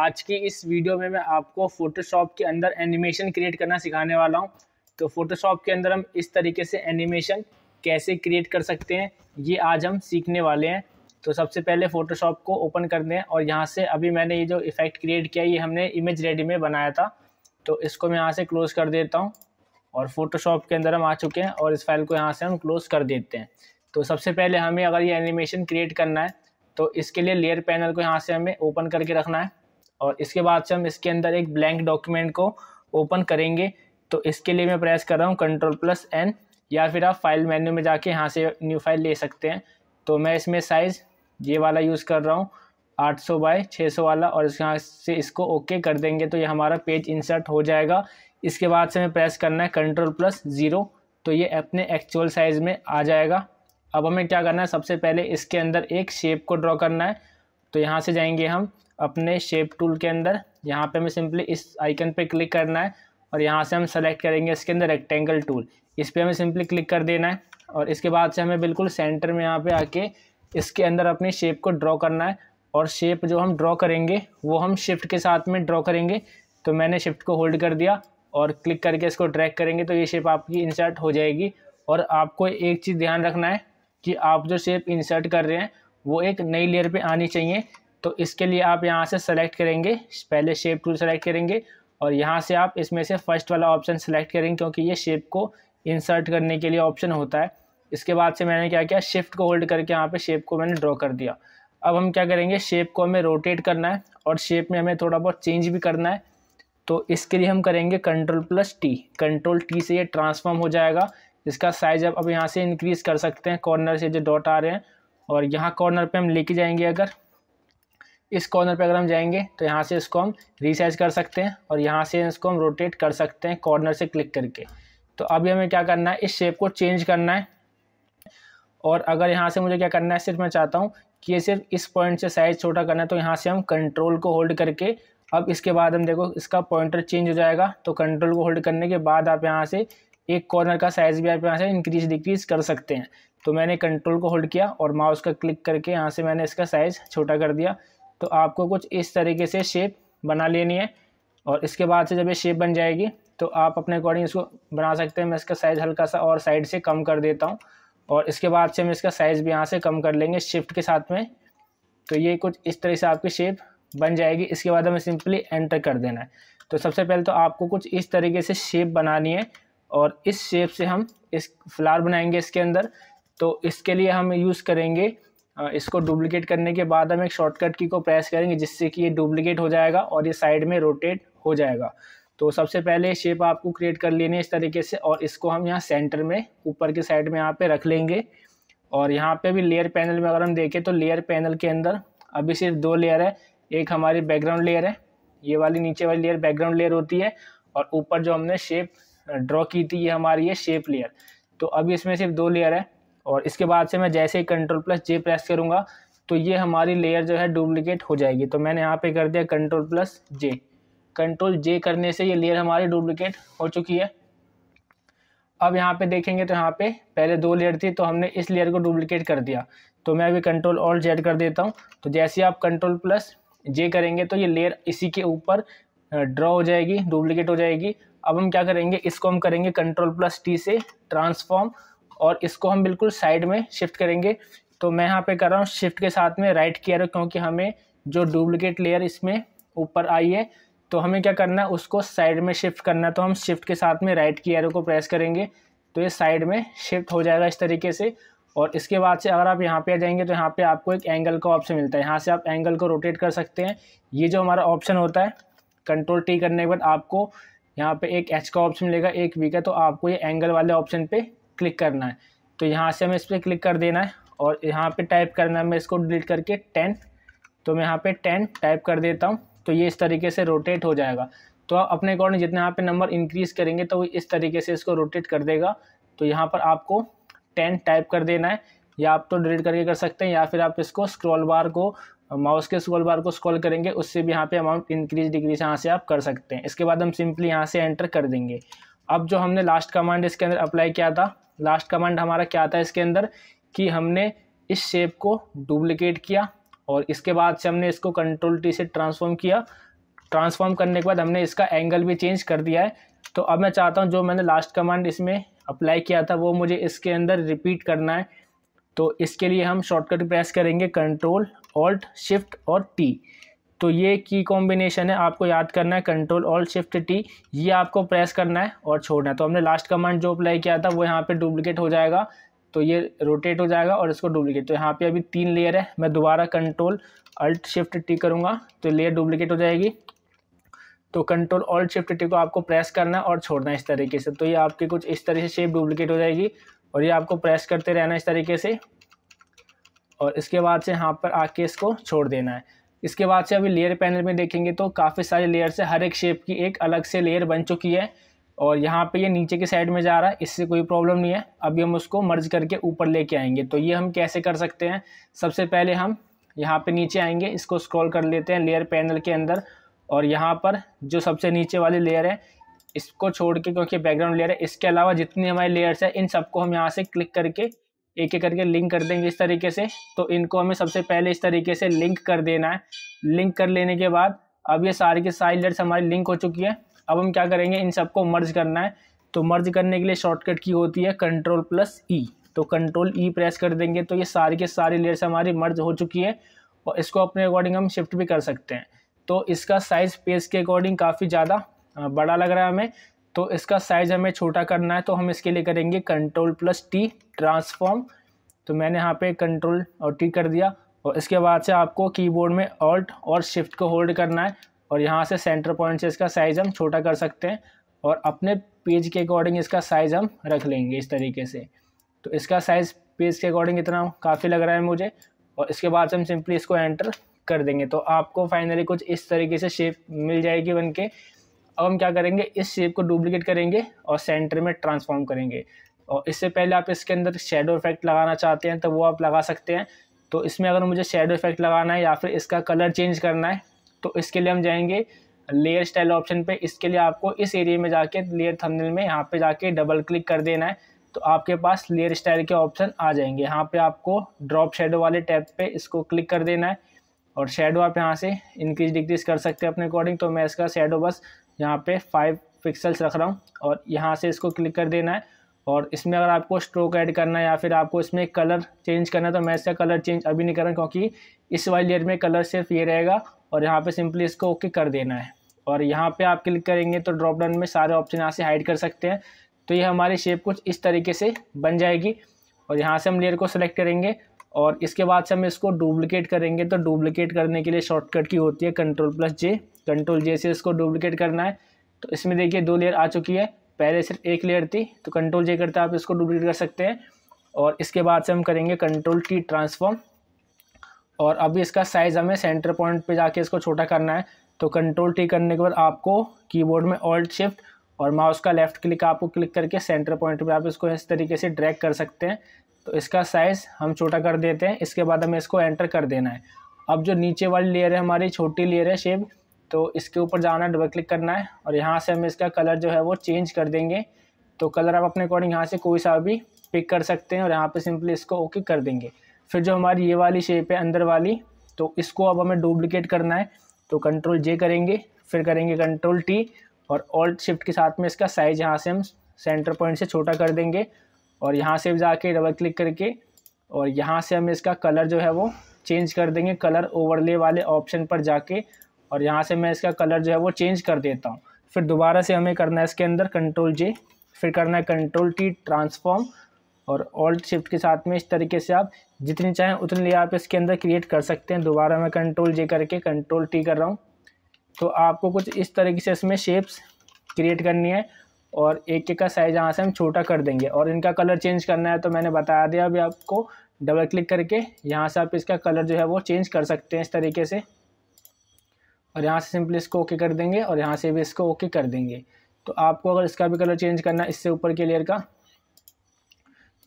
आज की इस वीडियो में मैं आपको फोटोशॉप के अंदर एनिमेशन क्रिएट करना सिखाने वाला हूँ तो फोटोशॉप के अंदर हम इस तरीके से एनिमेशन कैसे क्रिएट कर सकते हैं ये आज हम सीखने वाले हैं तो सबसे पहले फ़ोटोशॉप को ओपन कर दें और यहाँ से अभी मैंने ये जो इफ़ेक्ट क्रिएट किया ये हमने इमेज रेडी में बनाया था तो इसको मैं यहाँ से क्लोज़ कर देता हूँ और फ़ोटोशॉप के अंदर हम आ चुके हैं और इस फाइल को यहाँ से हम क्लोज़ कर देते हैं तो सबसे पहले हमें अगर ये एनिमेशन क्रिएट करना है तो इसके लिए लेयर पैनल को यहाँ से हमें ओपन करके रखना है और इसके बाद से हम इसके अंदर एक ब्लैंक डॉक्यूमेंट को ओपन करेंगे तो इसके लिए मैं प्रेस कर रहा हूँ कंट्रोल प्लस एन या फिर आप फाइल मेन्यू में जाके यहाँ से न्यू फाइल ले सकते हैं तो मैं इसमें साइज़ ये वाला यूज़ कर रहा हूँ 800 बाय सौ वाला और यहाँ से इसको ओके कर देंगे तो ये हमारा पेज इंसर्ट हो जाएगा इसके बाद से हमें प्रेस करना है कंट्रोल प्लस ज़ीरो तो ये अपने एक्चुअल साइज़ में आ जाएगा अब हमें क्या करना है सबसे पहले इसके अंदर एक शेप को ड्रॉ करना है तो यहाँ से जाएंगे हम अपने शेप टूल के अंदर यहाँ पे हमें सिंपली इस आइकन पे क्लिक करना है और यहाँ से हम सेलेक्ट करेंगे इसके अंदर रेक्टेंगल टूल इस पर हमें सिंपली क्लिक कर देना है और इसके बाद से हमें बिल्कुल सेंटर में यहाँ पे आके इसके अंदर अपनी शेप को ड्रॉ करना है और शेप जो हम ड्रॉ करेंगे वो हम शिफ्ट के साथ में ड्रॉ करेंगे तो मैंने शिफ्ट को होल्ड कर दिया और क्लिक करके इसको ड्रैक करेंगे तो ये शेप आपकी इंसर्ट हो जाएगी और आपको एक चीज़ ध्यान रखना है कि आप जो शेप इंसर्ट कर रहे हैं वो एक नई लेयर पे आनी चाहिए तो इसके लिए आप यहाँ से सेलेक्ट करेंगे पहले शेप टूल सेलेक्ट करेंगे और यहाँ से आप इसमें से फर्स्ट वाला ऑप्शन सेलेक्ट करेंगे क्योंकि ये शेप को इंसर्ट करने के लिए ऑप्शन होता है इसके बाद से मैंने क्या किया शिफ्ट को होल्ड करके यहाँ पे शेप को मैंने ड्रॉ कर दिया अब हम क्या करेंगे शेप को हमें रोटेट करना है और शेप में हमें थोड़ा बहुत चेंज भी करना है तो इसके लिए हम करेंगे control plus T control T से ये ट्रांसफॉर्म हो जाएगा इसका साइज अब अब यहाँ से इंक्रीज़ कर सकते हैं कॉर्नर से जो डॉट आ रहे हैं और यहाँ कॉर्नर पर हम लेके जाएंगे अगर इस कॉर्नर पे अगर हम जाएंगे तो यहाँ से इसको हम रिसाइज कर सकते हैं और यहाँ से इसको हम रोटेट कर सकते हैं कॉर्नर से क्लिक करके तो अभी हमें क्या करना है इस शेप को चेंज करना है और अगर यहाँ से मुझे क्या करना है सिर्फ मैं चाहता हूँ कि ये सिर्फ इस पॉइंट से साइज़ छोटा करना है तो यहाँ से हम कंट्रोल को होल्ड करके अब इसके बाद हम देखो इसका पॉइंटर चेंज हो जाएगा तो कंट्रोल को होल्ड करने के बाद आप यहाँ से एक कॉर्नर का साइज़ भी आप यहाँ से इंक्रीज डिक्रीज कर सकते हैं तो मैंने कंट्रोल को होल्ड किया और माउस का क्लिक करके यहाँ से मैंने इसका साइज़ छोटा कर दिया तो आपको कुछ इस तरीके से शेप बना लेनी है और इसके बाद से जब ये शेप बन जाएगी तो आप अपने अकॉर्डिंग इसको बना सकते हैं मैं इसका साइज़ हल्का सा और साइड से कम कर देता हूँ और इसके बाद से हम इसका साइज़ भी यहाँ से कम कर लेंगे शिफ्ट के साथ में तो ये कुछ इस तरह से आपकी शेप बन जाएगी इसके बाद हमें सिंपली एंटर कर देना है तो सबसे पहले तो आपको कुछ इस तरीके से शेप बनानी है और इस शेप से हम इस फ्लावर बनाएंगे इसके अंदर तो इसके लिए हम यूज़ करेंगे इसको डुप्लीकेट करने के बाद हम एक शॉर्टकट की को प्रेस करेंगे जिससे कि ये डुप्लीकेट हो जाएगा और ये साइड में रोटेट हो जाएगा तो सबसे पहले शेप आपको क्रिएट कर लेनी है इस तरीके से और इसको हम यहाँ सेंटर में ऊपर के साइड में यहाँ पे रख लेंगे और यहाँ पे भी लेयर पैनल में अगर हम देखें तो लेयर पैनल के अंदर अभी सिर्फ दो लेयर है एक हमारी बैकग्राउंड लेयर है ये वाली नीचे वाली लेयर बैकग्राउंड लेयर होती है और ऊपर जो हमने शेप ड्रॉ की थी ये हमारी है शेप लेयर तो अभी इसमें सिर्फ दो लेयर है और इसके बाद से मैं जैसे ही कंट्रोल प्लस जे प्रेस करूँगा तो ये हमारी लेयर जो है डुप्लिकेट हो जाएगी तो मैंने यहाँ पे कर दिया control plus J control J करने से ये लेयर हमारी डुप्लिकेट हो चुकी है अब यहाँ पे देखेंगे तो यहाँ पे पहले दो लेयर थी तो हमने इस लेयर को डुप्लिकेट कर दिया तो मैं अभी कंट्रोल और जेड कर देता हूँ तो जैसे ही आप कंट्रोल प्लस जे करेंगे तो ये लेयर इसी के ऊपर ड्रॉ हो जाएगी डुप्लिकेट हो जाएगी अब हम क्या करेंगे इसको हम करेंगे कंट्रोल प्लस टी से ट्रांसफॉर्म और इसको हम बिल्कुल साइड में शिफ्ट करेंगे तो मैं यहाँ पे कर रहा हूँ शिफ्ट के साथ में राइट की एरो क्योंकि हमें जो डुप्लिकेट लेयर इसमें ऊपर आई है तो हमें क्या करना है उसको साइड में शिफ्ट करना तो हम शिफ्ट के साथ में राइट की एरो को प्रेस करेंगे तो ये साइड में शिफ्ट हो जाएगा इस तरीके से और इसके बाद से अगर आप यहाँ पे आ जाएंगे तो यहाँ पे आपको एक एंगल का ऑप्शन मिलता है यहाँ से आप एंगल को रोटेट कर सकते हैं ये जो हमारा ऑप्शन होता है कंट्रोल टी करने के बाद आपको यहाँ पे एक एच का ऑप्शन मिलेगा एक वी का तो आपको ये एंगल वाले ऑप्शन पे क्लिक करना है तो यहाँ से हमें इस पर क्लिक कर देना है और यहाँ पे टाइप करना है मैं इसको डिलीट करके टेन तो मैं यहाँ पे टेन टाइप कर देता हूँ तो ये इस तरीके से रोटेट हो जाएगा तो आप अपने अकॉर्डिंग जितने यहाँ पे नंबर इंक्रीज़ करेंगे तो वो इस तरीके से इसको रोटेट कर देगा तो यहाँ पर आपको टेन टाइप कर देना है या आप तो डिलीट करके कर सकते हैं या फिर आप इसको स्क्रॉल बार को माउस के स्क्रॉल बार को स्क्रॉल करेंगे उससे भी यहाँ पर अमाउंट इंक्रीज डिक्रीज यहाँ से आप कर सकते हैं इसके बाद हम सिंपली यहाँ से एंटर कर देंगे अब जो हमने लास्ट कमांड इसके अंदर अप्लाई किया था लास्ट कमांड हमारा क्या था इसके अंदर कि हमने इस शेप को डुप्लिकेट किया और इसके बाद से हमने इसको कंट्रोल टी से ट्रांसफॉर्म किया ट्रांसफॉर्म करने के बाद हमने इसका एंगल भी चेंज कर दिया है तो अब मैं चाहता हूँ जो मैंने लास्ट कमांड इसमें अप्लाई किया था वो मुझे इसके अंदर रिपीट करना है तो इसके लिए हम शॉर्टकट प्रेस करेंगे कंट्रोल ऑल्ट शिफ्ट और टी तो ये की कॉम्बिनेशन है आपको याद करना है कंट्रोल और शिफ्ट टी ये आपको प्रेस करना है और छोड़ना है तो हमने लास्ट कमांड जो अप्लाई किया था वो यहाँ पे डुप्लीकेट हो जाएगा तो ये रोटेट हो जाएगा और इसको डुप्लीकेट तो यहाँ पे अभी तीन लेयर है मैं दोबारा कंट्रोल अल्ट शिफ्ट टी करूँगा तो लेयर डुप्लीकेट हो जाएगी तो कंट्रोल ऑल्ट शिफ्ट टी को आपको प्रेस करना है और छोड़ना है इस तरीके से तो ये आपकी कुछ इस तरह से शेप डुप्लीकेट हो जाएगी और ये आपको प्रेस करते रहना इस तरीके से और इसके बाद से यहाँ पर आके इसको छोड़ देना है इसके बाद से अभी लेयर पैनल में देखेंगे तो काफ़ी सारे लेयर से हर एक शेप की एक अलग से लेयर बन चुकी है और यहाँ पे ये नीचे की साइड में जा रहा है इससे कोई प्रॉब्लम नहीं है अभी हम उसको मर्ज करके ऊपर लेके आएंगे तो ये हम कैसे कर सकते हैं सबसे पहले हम यहाँ पे नीचे आएंगे इसको स्क्रॉल कर लेते हैं लेयर पैनल के अंदर और यहाँ पर जो सबसे नीचे वाली लेयर है इसको छोड़ के क्योंकि बैकग्राउंड लेयर है इसके अलावा जितनी हमारी लेयर्स है इन सबको हम यहाँ से क्लिक करके एक एक करके लिंक कर देंगे इस तरीके से तो इनको हमें सबसे पहले इस तरीके से लिंक कर देना है लिंक कर लेने के बाद अब ये सारी के सारी लेट्स हमारी लिंक हो चुकी है अब हम क्या करेंगे इन सबको मर्ज करना है तो मर्ज करने के लिए शॉर्टकट की होती है कंट्रोल प्लस ई तो कंट्रोल ई प्रेस कर देंगे तो ये सारी के सारी लेयर्स हमारी मर्ज हो चुकी है और इसको अपने अकॉर्डिंग हम शिफ्ट भी कर सकते हैं तो इसका साइज़ पेज के अकॉर्डिंग काफ़ी ज़्यादा बड़ा लग रहा है हमें तो इसका साइज़ हमें छोटा करना है तो हम इसके लिए करेंगे कंट्रोल प्लस टी ट्रांसफॉर्म तो मैंने यहाँ पे कंट्रोल और टी कर दिया और इसके बाद से आपको कीबोर्ड में ऑल्ट और शिफ्ट को होल्ड करना है और यहाँ से सेंटर पॉइंट से इसका साइज़ हम छोटा कर सकते हैं और अपने पेज के अकॉर्डिंग इसका साइज़ हम रख लेंगे इस तरीके से तो इसका साइज़ पेज के अकॉर्डिंग इतना काफ़ी लग रहा है मुझे और इसके बाद से हम सिंपली इसको एंटर कर देंगे तो आपको फाइनली कुछ इस तरीके से शेप मिल जाएगी बन के अब हम क्या करेंगे इस शेप को डुप्लीकेट करेंगे और सेंटर में ट्रांसफॉर्म करेंगे और इससे पहले आप इसके अंदर शेडो इफेक्ट लगाना चाहते हैं तो वो आप लगा सकते हैं तो इसमें अगर मुझे शेडो इफेक्ट लगाना है या फिर इसका कलर चेंज करना है तो इसके लिए हम जाएंगे लेयर स्टाइल ऑप्शन पे इसके लिए आपको इस एरिया में जाके लेयर थंबनेल में यहाँ पे जाके डबल क्लिक कर देना है तो आपके पास लेयर स्टाइल के ऑप्शन आ जाएंगे यहाँ पे आपको ड्रॉप शेडो वाले टैब पे इसको क्लिक कर देना है और शेडो आप यहाँ से इंक्रीज डिक्रीज कर सकते हैं अपने अकॉर्डिंग तो मैं इसका शेडो बस यहाँ पे फाइव पिक्सल्स रख रहा हूँ और यहाँ से इसको क्लिक कर देना है और इसमें अगर आपको स्ट्रोक ऐड करना है या फिर आपको इसमें कलर चेंज करना है तो मैं इसका कलर चेंज अभी नहीं कर रहा क्योंकि इस वाली लेयर में कलर सिर्फ ये रहेगा और यहाँ पे सिंपली इसको ओके कर देना है और यहाँ पे आप क्लिक करेंगे तो ड्रॉप डाउन में सारे ऑप्शन यहाँ से हाइड कर सकते हैं तो ये हमारी शेप कुछ इस तरीके से बन जाएगी और यहाँ से हम लेयर को सिलेक्ट करेंगे और इसके बाद से हम इसको डुप्लिकेट करेंगे तो डुप्लिकेट करने के लिए शॉर्टकट की होती है control plus J control J से इसको डुप्लिकेट करना है तो इसमें देखिए दो लेयर आ चुकी है पहले सिर्फ एक लेयर थी तो कंट्रोल जे करते आप इसको डुप्लिकेट कर सकते हैं और इसके बाद से हम करेंगे कंट्रोल टी ट्रांसफॉर्म और अभी इसका साइज़ हमें सेंटर पॉइंट पर जाके इसको छोटा करना है तो कंट्रोल टी करने के बाद आपको कीबोर्ड में ऑल्ट शिफ्ट और माउस का लेफ़्ट क्लिक आपको क्लिक करके सेंटर पॉइंट पे आप इसको इस तरीके से ड्रैग कर सकते हैं तो इसका साइज़ हम छोटा कर देते हैं इसके बाद हमें इसको एंटर कर देना है अब जो नीचे वाली लेयर है हमारी छोटी लेयर है शेप तो इसके ऊपर जाना है डबल क्लिक करना है और यहाँ से हम इसका कलर जो है वो चेंज कर देंगे तो कलर आप अपने अकॉर्डिंग यहाँ से कोई सा भी पिक कर सकते हैं और यहाँ पे सिंपली इसको ओके कर देंगे फिर जो हमारी ये वाली शेप है अंदर वाली तो इसको अब हमें डुप्लिकेट करना है तो कंट्रोल जे करेंगे फिर करेंगे कंट्रोल टी और ऑल्ट शिफ्ट के साथ में इसका साइज़ यहाँ से हम सेंटर पॉइंट से छोटा कर देंगे और यहाँ से जाके डबल क्लिक करके और यहाँ से हम इसका कलर जो है वो चेंज कर देंगे कलर ओवरले वाले ऑप्शन पर जाके और यहाँ से मैं इसका कलर जो है वो चेंज कर देता हूँ फिर दोबारा से हमें करना है इसके अंदर कंट्रोल जे फिर करना है कंट्रोल टी ट्रांसफॉर्म और ऑल्ट शिफ्ट के साथ में इस तरीके से आप जितनी चाहें उतनी लिए आप इसके अंदर क्रिएट कर सकते हैं दोबारा मैं कंट्रोल जे करके कंट्रोल टी कर रहा हूँ तो आपको कुछ इस तरीके से इसमें शेप्स क्रिएट करनी है और एक एक का साइज़ यहाँ से हम छोटा कर देंगे और इनका कलर चेंज करना है तो मैंने बताया दिया अभी आपको डबल क्लिक करके यहाँ से आप इसका कलर जो है वो चेंज कर सकते हैं इस तरीके से और यहाँ से सिंपली इसको ओके कर देंगे और यहाँ से भी इसको ओके कर देंगे तो आपको अगर इसका भी कलर चेंज करना है इससे ऊपर के लेयर का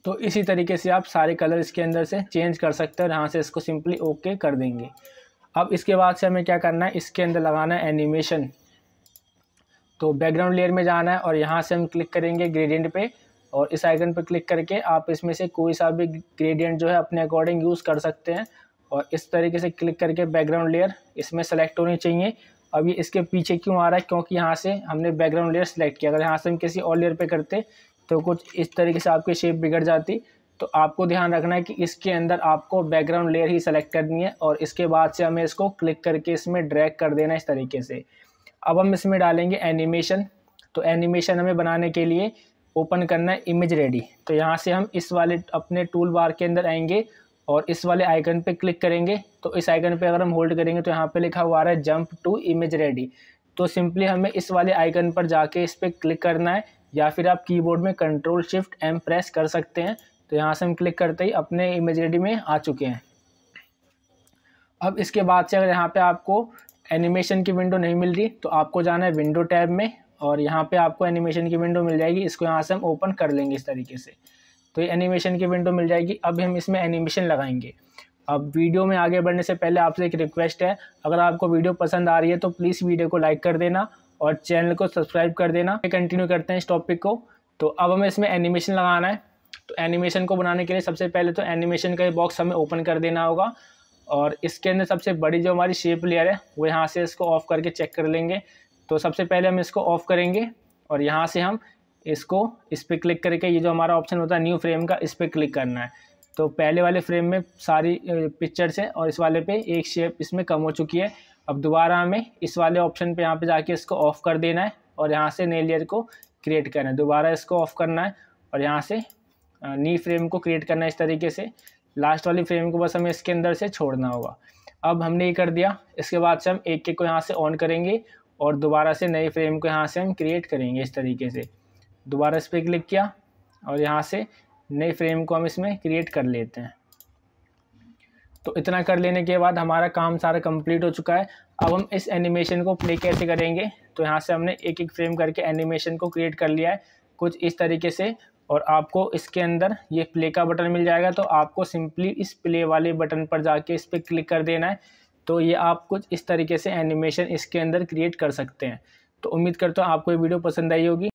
तो इसी तरीके से आप सारे कलर इसके अंदर से चेंज कर सकते हैं और यहाँ से इसको सिंपली ओके कर देंगे अब इसके बाद से हमें क्या करना है इसके अंदर लगाना है एनिमेशन तो बैकग्राउंड लेयर में जाना है और यहाँ से हम क्लिक करेंगे ग्रेडियंट पे और इस आइकन पर क्लिक करके आप इसमें से कोई सा भी ग्रेडियंट जो है अपने अकॉर्डिंग यूज़ कर सकते हैं और इस तरीके से क्लिक करके बैकग्राउंड लेयर इसमें सेलेक्ट होनी चाहिए अब ये इसके पीछे क्यों आ रहा है क्योंकि यहाँ से हमने बैकग्राउंड लेयर सेलेक्ट किया अगर यहाँ से हम किसी और लेयर पर करते तो कुछ इस तरीके से आपकी शेप बिगड़ जाती तो आपको ध्यान रखना है कि इसके अंदर आपको बैकग्राउंड लेयर ही सेलेक्ट करनी है और इसके बाद से हमें इसको क्लिक करके इसमें ड्रैग कर देना इस तरीके से अब हम इसमें डालेंगे एनिमेशन तो एनिमेशन हमें बनाने के लिए ओपन करना है इमेज रेडी तो यहाँ से हम इस वाले अपने टूल बार के अंदर आएंगे और इस वाले आइकन पे क्लिक करेंगे तो इस आइकन पे अगर हम होल्ड करेंगे तो यहाँ पे लिखा हुआ आ रहा है जंप टू इमेज रेडी तो सिंपली हमें इस वाले आइकन पर जाके इस पर क्लिक करना है या फिर आप कीबोर्ड में कंट्रोल शिफ्ट एम प्रेस कर सकते हैं तो यहाँ से हम क्लिक करते ही अपने इमेज रेडी में आ चुके हैं अब इसके बाद से अगर यहाँ पर आपको एनिमेशन की विंडो नहीं मिल रही तो आपको जाना है विंडो टैब में और यहाँ पे आपको एनिमेशन की विंडो मिल जाएगी इसको यहाँ से हम ओपन कर लेंगे इस तरीके से तो ये एनिमेशन की विंडो मिल जाएगी अब हम इसमें एनिमेशन लगाएंगे अब वीडियो में आगे बढ़ने से पहले आपसे एक रिक्वेस्ट है अगर आपको वीडियो पसंद आ रही है तो प्लीज़ वीडियो को लाइक कर देना और चैनल को सब्सक्राइब कर देना कंटिन्यू करते हैं इस टॉपिक को तो अब हमें इसमें एनिमेशन लगाना है तो एनिमेशन को बनाने के लिए सबसे पहले तो एनिमेशन का बॉक्स हमें ओपन कर देना होगा और इसके अंदर सबसे बड़ी जो हमारी शेप लेयर है वो यहाँ से इसको ऑफ करके चेक कर लेंगे तो सबसे पहले हम इसको ऑफ करेंगे और यहाँ से हम इसको इस पर क्लिक करके ये जो हमारा ऑप्शन होता है न्यू फ्रेम का इस पर क्लिक करना है तो पहले वाले फ्रेम में सारी पिक्चर्स हैं और इस वाले पे एक शेप इसमें कम हो चुकी है अब दोबारा हमें इस वाले ऑप्शन पे यहाँ पे जाके इसको ऑफ़ कर देना है और यहाँ से नए लेयर को क्रिएट करना है दोबारा इसको ऑफ़ करना है और यहाँ से नी फ्रेम को क्रिएट करना है इस तरीके से लास्ट वाली फ्रेम को बस हमें इसके अंदर से छोड़ना होगा अब हमने ये कर दिया इसके बाद से हम एक एक को यहाँ से ऑन करेंगे और दोबारा से नई फ्रेम को यहाँ से हम क्रिएट करेंगे इस तरीके से दोबारा इस पर क्लिक किया और यहाँ से नई फ्रेम को हम इसमें क्रिएट कर लेते हैं तो इतना कर लेने के बाद हमारा काम सारा कंप्लीट हो चुका है अब हम इस एनिमेशन को प्ले कैसे करेंगे तो यहाँ से हमने एक एक फ्रेम करके एनिमेशन को क्रिएट कर लिया है कुछ इस तरीके से और आपको इसके अंदर ये प्ले का बटन मिल जाएगा तो आपको सिंपली इस प्ले वाले बटन पर जाके इस पर क्लिक कर देना है तो ये आप कुछ इस तरीके से एनिमेशन इसके अंदर क्रिएट कर सकते हैं तो उम्मीद करता हूँ आपको ये वीडियो पसंद आई होगी